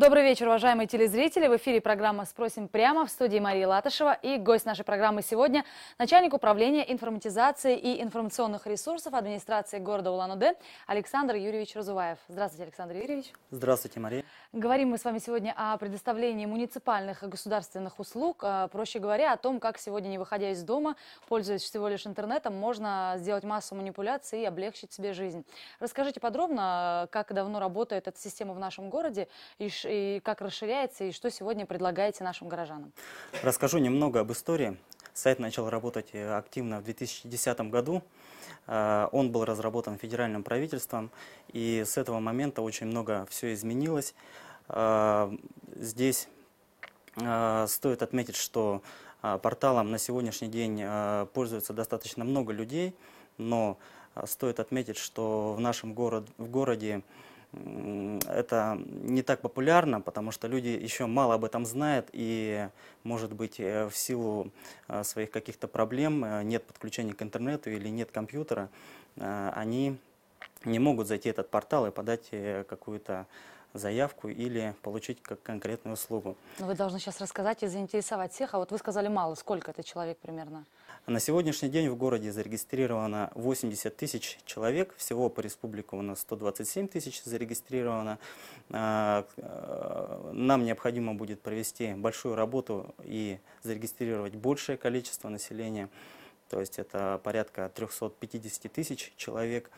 Добрый вечер, уважаемые телезрители. В эфире программа «Спросим прямо» в студии Марии Латышева. И гость нашей программы сегодня – начальник управления информатизации и информационных ресурсов администрации города Улан-Удэ Александр Юрьевич Розуваев. Здравствуйте, Александр Юрьевич. Здравствуйте, Мария. Говорим мы с вами сегодня о предоставлении муниципальных и государственных услуг. Э, проще говоря, о том, как сегодня, не выходя из дома, пользуясь всего лишь интернетом, можно сделать массу манипуляций и облегчить себе жизнь. Расскажите подробно, э, как давно работает эта система в нашем городе и и как расширяется, и что сегодня предлагаете нашим горожанам? Расскажу немного об истории. Сайт начал работать э, активно в 2010 году. Э, он был разработан федеральным правительством, и с этого момента очень много все изменилось. Э, здесь стоит отметить, что порталом на сегодняшний день пользуется достаточно много людей, но стоит отметить, что в нашем город, в городе это не так популярно, потому что люди еще мало об этом знают и, может быть, э, в силу э, своих каких-то проблем э, нет подключения к интернету или нет компьютера, они не могут зайти в этот портал и подать какую-то заявку или получить как конкретную услугу. Но ну, вы должны сейчас рассказать и заинтересовать всех. А вот вы сказали мало. Сколько это человек примерно? На сегодняшний день в городе зарегистрировано 80 тысяч человек. Всего по республике у нас 127 тысяч зарегистрировано. А, э, нам необходимо будет провести большую работу и зарегистрировать большее количество населения. То есть это порядка 350 тысяч человек.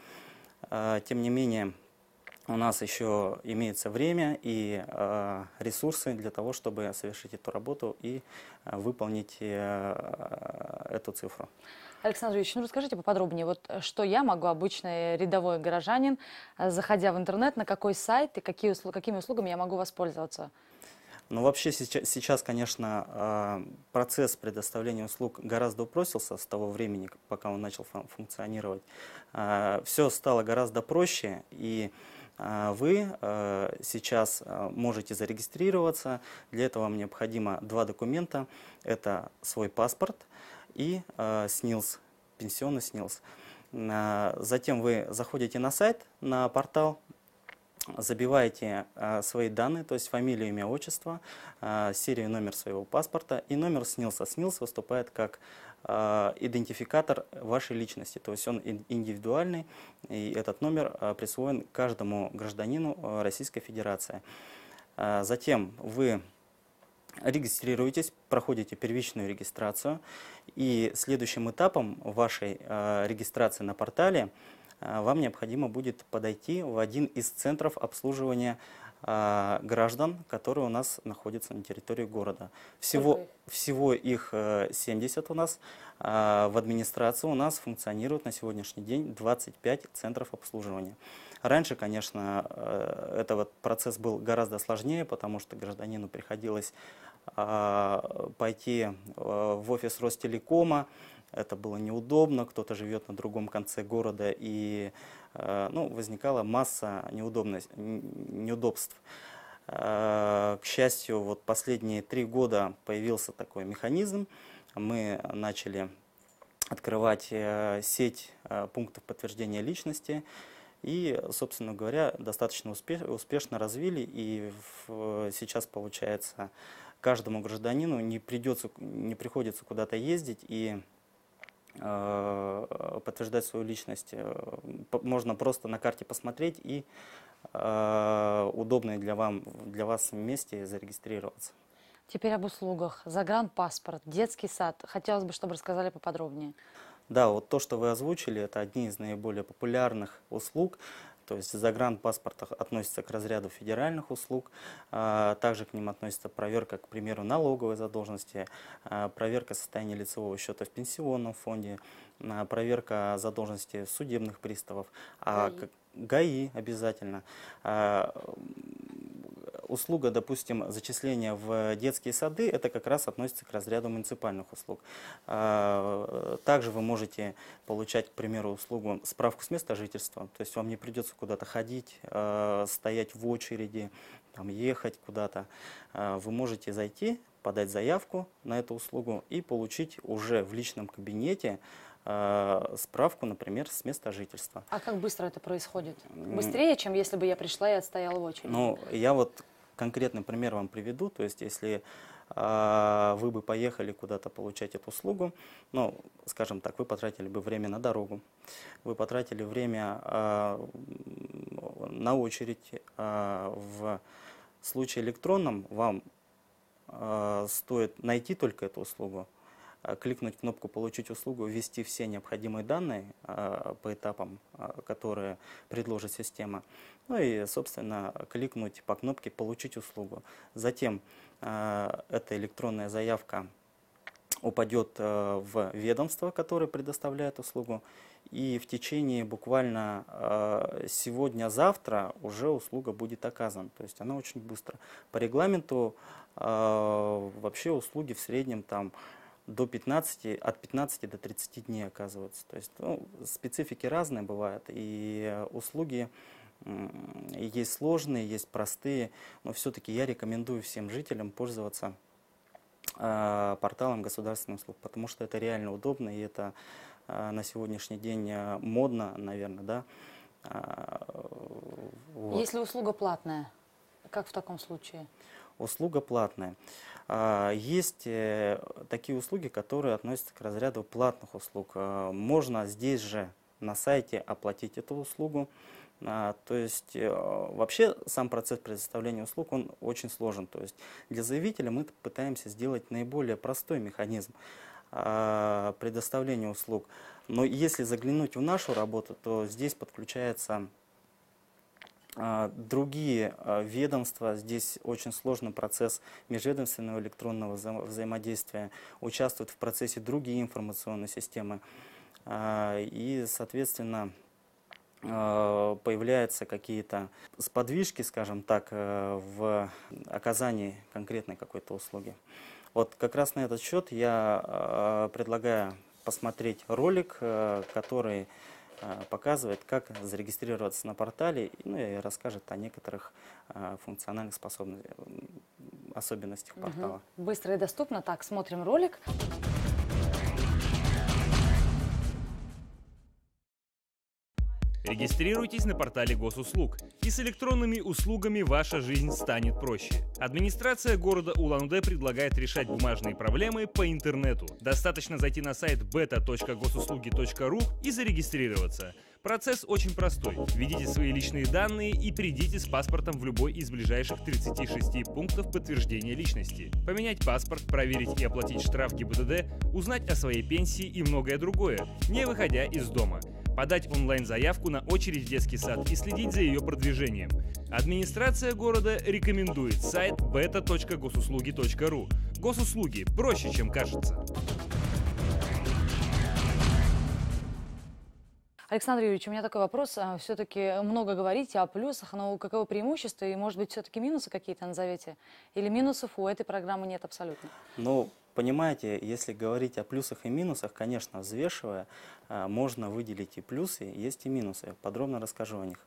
А, тем не менее, у нас еще имеется время и э, ресурсы для того, чтобы совершить эту работу и э, выполнить э, эту цифру. Александр Юрьевич, ну расскажите поподробнее, вот э, что я могу, обычный рядовой горожанин, э, заходя в интернет, на какой сайт и какие услу какими услугами я могу воспользоваться? Ну, вообще сейчас, сейчас, конечно, э, процесс предоставления услуг гораздо упростился с того времени, пока он начал функционировать. Все стало гораздо проще, и а вы э, сейчас э, можете зарегистрироваться. Для этого вам необходимо два документа. Это свой паспорт и э, СНИЛС, пенсионный СНИЛС. Затем вы заходите на сайт, на портал забиваете э, свои данные, то есть фамилию, имя, отчество, э, серию, номер своего паспорта и номер СНИЛСа. А СНИЛС выступает как э, идентификатор вашей личности, то есть он индивидуальный, и этот номер э, присвоен каждому гражданину э, Российской Федерации. Э, затем вы регистрируетесь, проходите первичную регистрацию, и следующим этапом вашей э, регистрации на портале – а, вам необходимо будет подойти в один из центров обслуживания а, граждан, которые у нас находятся на территории города. Всего, всего их 70 э, у нас. А, в администрации у нас функционирует на сегодняшний день 25 центров обслуживания. Раньше, конечно, э, этот процесс был гораздо сложнее, потому что гражданину приходилось пойти э, в офис Ростелекома, это было неудобно, кто-то живет на другом конце города, и э, ну, возникала масса неудобств. Э, к счастью, вот последние три года появился такой механизм. Мы начали открывать э, сеть пунктов подтверждения личности. И, собственно говоря, достаточно успеш, успешно развили, и в, сейчас получается каждому гражданину не, придется, не приходится куда-то ездить, и Э, подтверждать свою личность. Э, можно просто на карте посмотреть и э, удобное для, вам, для вас месте зарегистрироваться. Теперь об услугах. Загранпаспорт, детский сад. Хотелось бы, чтобы рассказали поподробнее. Да, вот то, что вы озвучили, это одни из наиболее популярных услуг. То есть загранпаспорт относится к разряду федеральных услуг, а, также к ним относится проверка, к примеру, налоговой задолженности, а, проверка состояния лицевого счета в пенсионном фонде, а, проверка задолженности судебных приставов, ГАИ, ГАИ обязательно услуга, допустим, зачисления в детские сады, это как раз относится к разряду муниципальных услуг. А, также вы можете получать, к примеру, услугу справку с места жительства, то есть вам не придется куда-то ходить, а, стоять в очереди, там, ехать куда-то. А, вы можете зайти, подать заявку на эту услугу и получить уже в личном кабинете справку, например, с места жительства. А как быстро это происходит? Быстрее, чем если бы я пришла и отстояла в очереди? Ну, я вот конкретный пример вам приведу. То есть, если э, вы бы поехали куда-то получать эту услугу, ну, скажем так, вы потратили бы время на дорогу, вы потратили время э, на очередь. Э, в случае электронном вам э, стоит найти только эту услугу, Э, кликнуть кнопку «Получить услугу», ввести все необходимые данные э, по этапам, э, которые предложит система, ну и, собственно, кликнуть по кнопке «Получить услугу». Затем эта электронная заявка упадет в ведомство, которое предоставляет услугу, и в течение буквально сегодня-завтра уже услуга будет оказана. То есть она очень быстро. По регламенту вообще услуги в среднем там до 15, от 15 до 30 дней оказывается. То есть ну, специфики разные бывают, и услуги есть сложные, есть простые, но все-таки я рекомендую всем жителям пользоваться э, порталом государственных услуг, потому что это реально удобно и это э, на сегодняшний день а, модно, наверное, да. Э, вот. Если услуга платная, как в таком случае? услуга платная. А, есть э, такие услуги, которые относятся к разряду платных услуг. А, можно здесь же на сайте оплатить эту услугу. А, то есть э, вообще сам процесс предоставления услуг, он очень сложен. То есть для заявителя мы пытаемся сделать наиболее простой механизм предоставления услуг. Но если заглянуть в нашу работу, то здесь подключается а, другие а, ведомства, здесь очень сложный процесс межведомственного электронного вза взаимодействия, участвуют в процессе другие информационные системы. А, и, соответственно, появляются какие-то сподвижки, скажем так, э, в оказании конкретной какой-то услуги. Вот как раз на этот счет я предлагаю посмотреть ролик, э, который а, показывает, как зарегистрироваться на портале ну, и расскажет о некоторых а, функциональных способностях, особенностях портала. Угу. Быстро и доступно. Так, смотрим ролик. Ролик. Регистрируйтесь на портале госуслуг, и с электронными услугами ваша жизнь станет проще. Администрация города Улан-Удэ предлагает решать бумажные проблемы по интернету. Достаточно зайти на сайт beta.gosuslugi.ru и зарегистрироваться. Процесс очень простой. Введите свои личные данные и придите с паспортом в любой из ближайших 36 пунктов подтверждения личности. Поменять паспорт, проверить и оплатить штраф ГИБДД, узнать о своей пенсии и многое другое, не выходя из дома подать онлайн-заявку на очередь в детский сад и следить за ее продвижением. Администрация города рекомендует сайт beta.госуслуги.ру. Госуслуги проще, чем кажется. Александр Юрьевич, у меня такой вопрос. А, все-таки много говорите о плюсах, но каково преимущество и, может быть, все-таки минусы какие-то назовете? Или минусов у этой программы нет абсолютно? Ну, Понимаете, если говорить о плюсах и минусах, конечно, взвешивая, э, можно выделить и плюсы, есть и минусы. подробно расскажу о них.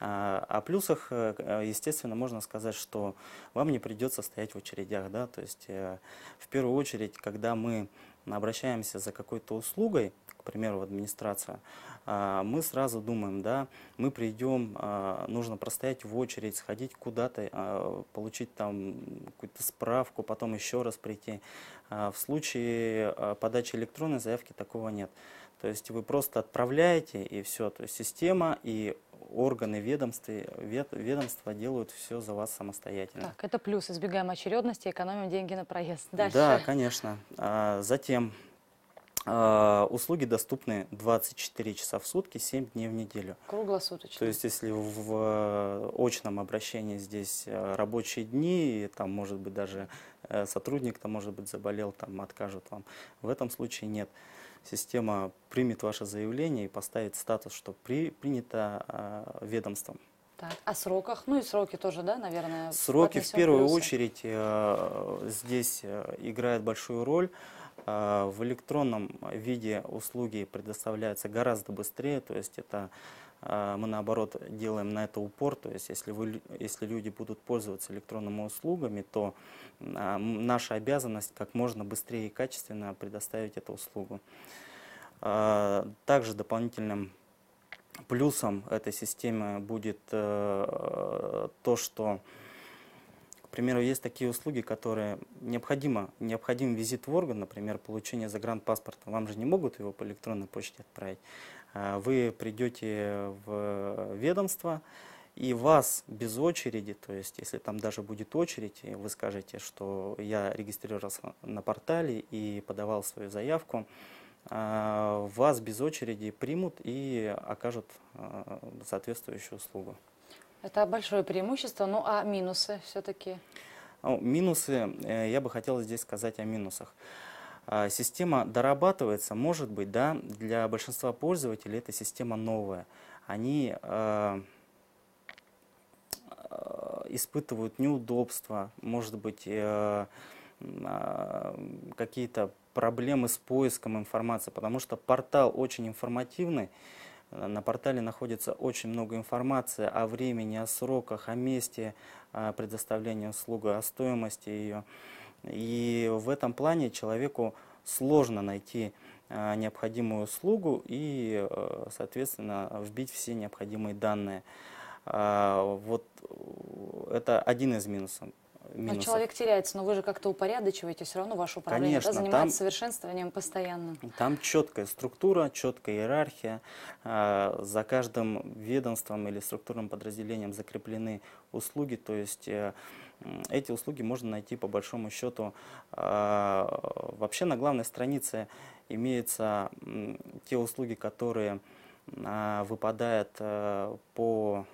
А, о плюсах, э, э, естественно, можно сказать, что вам не придется стоять в очередях. Да? То есть, в первую очередь, когда мы обращаемся за какой-то услугой, к примеру, в администрацию, а, мы сразу думаем, да, мы придем, а, нужно простоять в очередь, сходить куда-то, а, получить там какую-то справку, потом еще раз прийти. В случае подачи электронной заявки такого нет. То есть вы просто отправляете и все, то есть система и органы ведомства, ведомства делают все за вас самостоятельно. Так, это плюс, избегаем очередности, экономим деньги на проезд. Дальше. Да, конечно. А, затем а, услуги доступны 24 часа в сутки, 7 дней в неделю. Круглосуточно. То есть, если в, в э, очном обращении здесь э, рабочие дни, и там может быть даже э, сотрудник, там может быть заболел, там откажут вам. В этом случае нет система примет ваше заявление и поставит статус, что при, принято э, ведомством. Так, о а сроках, ну и сроки тоже, да, наверное? Сроки в первую плюсы. очередь э, здесь э, играют большую роль. Э, в электронном виде услуги предоставляются гораздо быстрее, то есть это а, мы наоборот делаем на это упор, то есть если, вы, если люди будут пользоваться электронными услугами, то а, наша обязанность как можно быстрее и качественно предоставить эту услугу. А, также дополнительным плюсом этой системы будет э, то, что к примеру, есть такие услуги, которые необходимо, необходим визит в орган, например, получение загранпаспорта. Вам же не могут его по электронной почте отправить. Э, вы придете в э, ведомство, и вас без очереди, то есть если там даже будет очередь, вы скажете, что я регистрировался на портале и подавал свою заявку, э, вас без очереди примут и окажут соответствующую услугу. Это большое преимущество, ну а минусы все-таки? Ну, минусы, я бы хотел здесь сказать о минусах. А, система дорабатывается, может быть, да, для большинства пользователей эта система новая. Они э, испытывают неудобства, может быть, э, какие-то проблемы с поиском информации, потому что портал очень информативный. Э, на портале находится очень много информации о времени, о сроках, о месте предоставления услуги, о стоимости ее. И в этом плане человеку сложно найти а, необходимую услугу и, э, соответственно, вбить все необходимые данные. А, вот э, это один из минусов. Минусов. Но человек теряется, но вы же как-то упорядочиваете все равно ваше управление, Конечно, да, занимается там, совершенствованием постоянно. Там четкая структура, четкая иерархия. А, за каждым ведомством или структурным подразделением закреплены услуги, то есть э, эти услуги можно найти по большому счету. А, вообще на главной странице имеются те услуги, которые а, выпадают э, по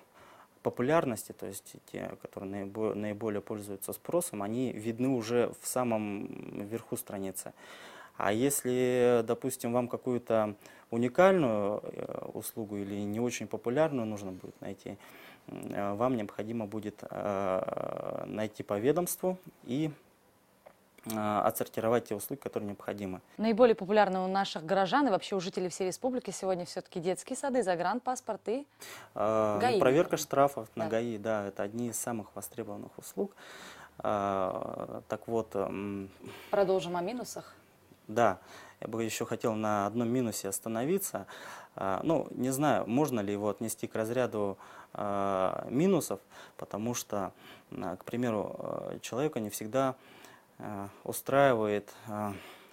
популярности, то есть те, которые наиболее, пользуются спросом, они видны уже в самом верху страницы. А если, допустим, вам какую-то уникальную э, услугу или не очень популярную нужно будет найти, Э, вам необходимо будет э, найти по ведомству и э, отсортировать те услуги, которые необходимы. Наиболее популярны у наших горожан и вообще у жителей всей республики сегодня все-таки детские сады, загранпаспорт и ГАИ. Проверка штрафов на да. ГАИ, да, это одни из самых востребованных услуг. так вот... Эм, Продолжим о минусах. Да. Я бы еще хотел на одном минусе остановиться. А, ну, не знаю, можно ли его отнести к разряду а, минусов, потому что, а, к примеру, человека не всегда устраивает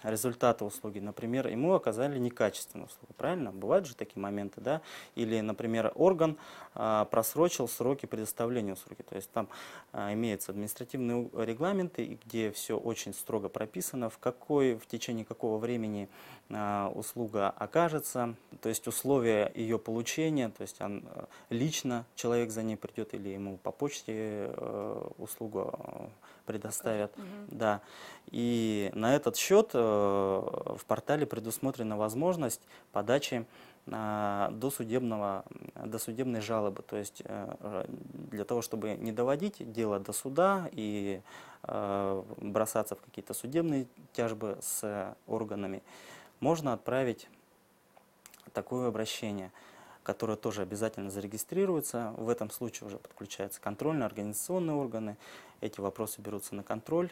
результата услуги. Например, ему оказали некачественную услугу, правильно? Бывают же такие моменты, да? Или, например, орган а, просрочил сроки предоставления услуги. То есть там а, имеются административные регламенты, где все очень строго прописано, в какой, в течение какого времени а, услуга окажется, то есть условия ее получения, то есть он, а, лично человек за ней придет или ему по почте э, услугу а, предоставят. Угу. Да. И на этот счет э, Э, в портале предусмотрена возможность подачи э, досудебного, э, досудебной жалобы. То есть для того, чтобы не доводить дело до суда и бросаться в какие-то судебные тяжбы с органами, можно отправить такое обращение которое тоже обязательно зарегистрируется. В этом случае уже подключаются контрольно-организационные органы. Эти вопросы берутся на контроль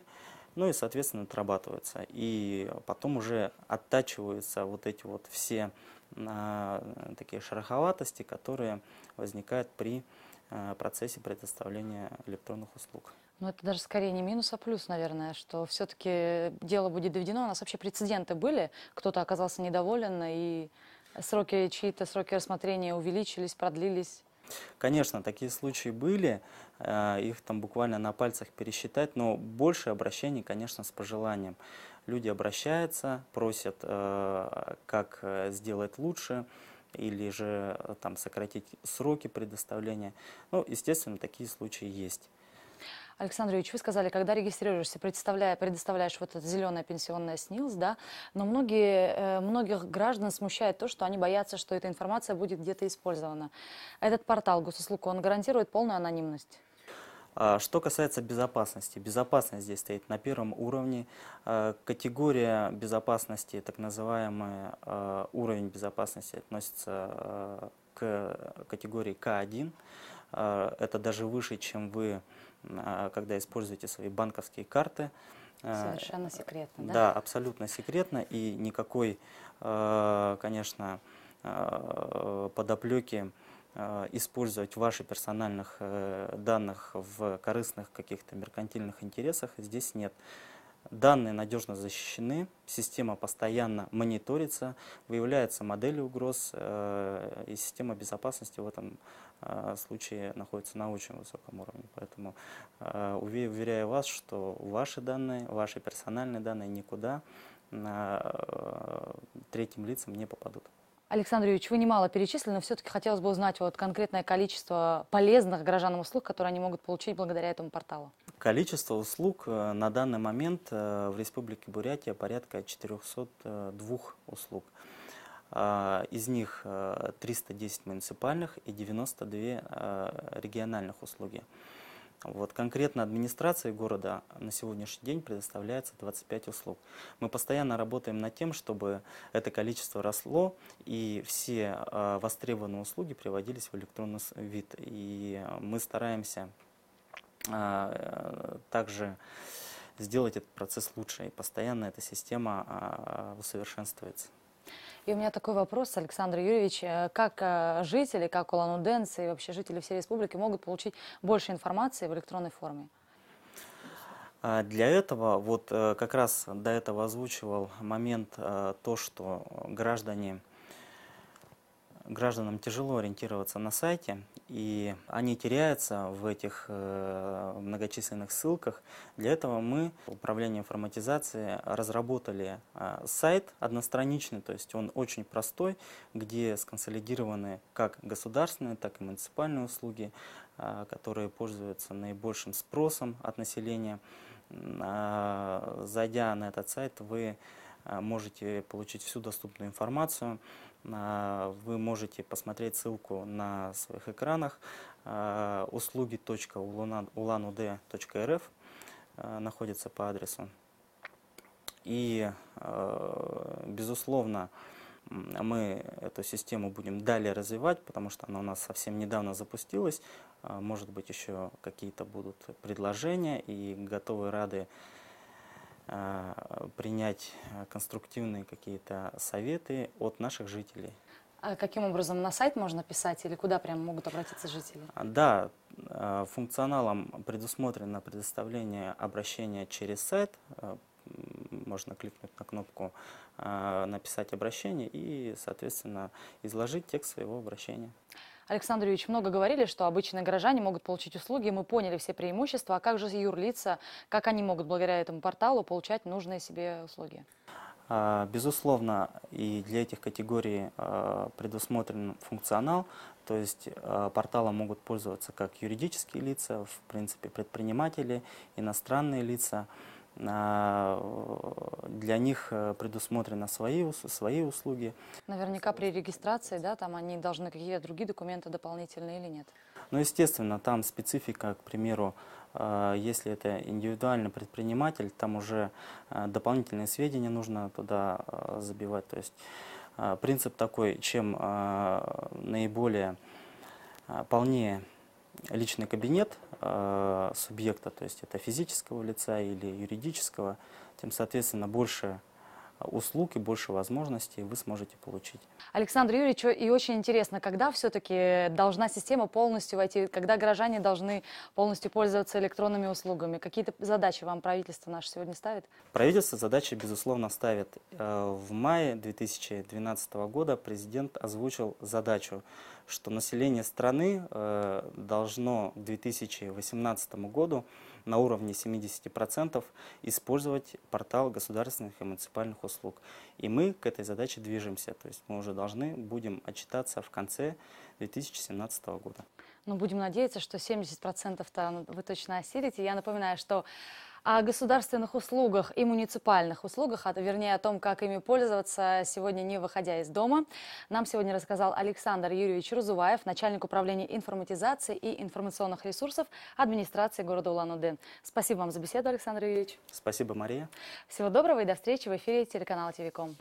ну и, соответственно, отрабатывается. И потом уже оттачиваются вот эти вот все э, такие шероховатости, которые возникают при э, процессе предоставления электронных услуг. Ну, это даже скорее не минус, а плюс, наверное, что все-таки дело будет доведено. У нас вообще прецеденты были, кто-то оказался недоволен, и сроки чьи-то, сроки рассмотрения увеличились, продлились. Конечно, такие случаи были, э, их там буквально на пальцах пересчитать, но больше обращений, конечно, с пожеланием. Люди обращаются, просят, э, как э, сделать лучше, или же там сократить сроки предоставления. Ну, естественно, такие случаи есть. Александр Юрьевич, вы сказали, когда регистрируешься, предоставляя, предоставляешь вот это зеленое пенсионное СНИЛС, да, но многие, э, многих граждан смущает то, что они боятся, что эта информация будет где-то использована. Этот портал госуслуг, он гарантирует полную анонимность? А, что касается безопасности, безопасность здесь стоит на первом уровне. Э, категория безопасности, так называемый э, уровень безопасности, относится к категории К1. Это даже выше, чем вы а, когда используете свои банковские карты. А, Совершенно секретно, да? Да, абсолютно секретно и никакой, а, конечно, подоплеки использовать ваши персональных э, данных в корыстных каких-то меркантильных интересах здесь нет. Данные надежно защищены, система постоянно мониторится, выявляются модели угроз, э, и система безопасности в этом э, случае находится на очень высоком уровне. Поэтому э, уверяю вас, что ваши данные, ваши персональные данные никуда третьим лицам не попадут. Александр Юрьевич, вы немало перечислили, но все-таки хотелось бы узнать вот конкретное количество полезных гражданам услуг, которые они могут получить благодаря этому порталу. Количество услуг э, на данный момент э, в Республике Бурятия порядка 402 э, услуг. А, из них 310 муниципальных и 92 региональных услуги. Вот, конкретно администрации города на сегодняшний день предоставляется 25 услуг. Мы постоянно работаем над тем, чтобы это количество росло и все э, востребованные услуги приводились в электронный вид. И мы стараемся а, также сделать этот процесс лучше. И постоянно эта система а, усовершенствуется. И у меня такой вопрос, Александр Юрьевич. Э, как э, жители, как улан-удэнцы и вообще жители всей республики могут получить больше информации в электронной форме? А, для этого, вот э, как раз до этого озвучивал момент то, что граждане гражданам тяжело ориентироваться на сайте, и они теряются в этих э, многочисленных ссылках. Для этого мы, управление информатизации, разработали а, сайт одностраничный, то есть он очень простой, где сконсолидированы как государственные, так и муниципальные услуги, а, которые пользуются наибольшим спросом от населения. А, зайдя на этот сайт, вы Э, можете получить всю доступную информацию. Э, вы можете посмотреть ссылку на своих экранах э, услуги.ulanud.рф находится по адресу. И, безусловно, мы эту систему будем далее развивать, потому что она у нас совсем недавно запустилась. Может быть, еще какие-то будут предложения и готовы, рады а, принять а, конструктивные какие-то советы от наших жителей. А каким образом на сайт можно писать или куда прямо могут обратиться жители? А, да, функционалом предусмотрено предоставление обращения через сайт. Можно кликнуть на кнопку «Написать обращение» и, соответственно, изложить текст своего обращения. Александр Юрьевич, много говорили, что обычные горожане могут получить услуги, мы поняли все преимущества, а как же юрлица, как они могут благодаря этому порталу получать нужные себе услуги? А, безусловно, и для этих категорий а, предусмотрен функционал, то есть а, порталом могут пользоваться как юридические лица, в принципе предприниматели, иностранные лица для них э, предусмотрены свои, свои услуги. Наверняка при регистрации, да, там они должны какие-то другие документы дополнительные или нет? Ну, естественно, там специфика, к примеру, э, если это индивидуальный предприниматель, там уже э, дополнительные сведения нужно туда забивать. То есть принцип такой, чем наиболее полнее личный кабинет субъекта, то есть это физического лица или юридического, тем, соответственно, больше а, услуг и больше возможностей вы сможете получить. Александр Юрьевич, и очень интересно, когда все-таки должна система полностью войти, когда горожане должны полностью пользоваться электронными услугами? Какие-то задачи вам правительство наше сегодня ставит? Правительство задачи, безусловно, ставит. Э, в мае 2012 года президент озвучил задачу, что население страны э, должно к 2018 году на уровне 70% использовать портал государственных и муниципальных услуг. И мы к этой задаче движемся, то есть мы уже должны будем отчитаться в конце 2017 года. Ну, будем надеяться, что 70%-то вы точно осилите. Я напоминаю, что о государственных услугах и муниципальных услугах, а вернее о том, как ими пользоваться сегодня, не выходя из дома, нам сегодня рассказал Александр Юрьевич Разуваев, начальник управления информатизации и информационных ресурсов администрации города Улан-Удэ. Спасибо вам за беседу, Александр Юрьевич. Спасибо, Мария. Всего доброго и до встречи в эфире телеканала ТВКом.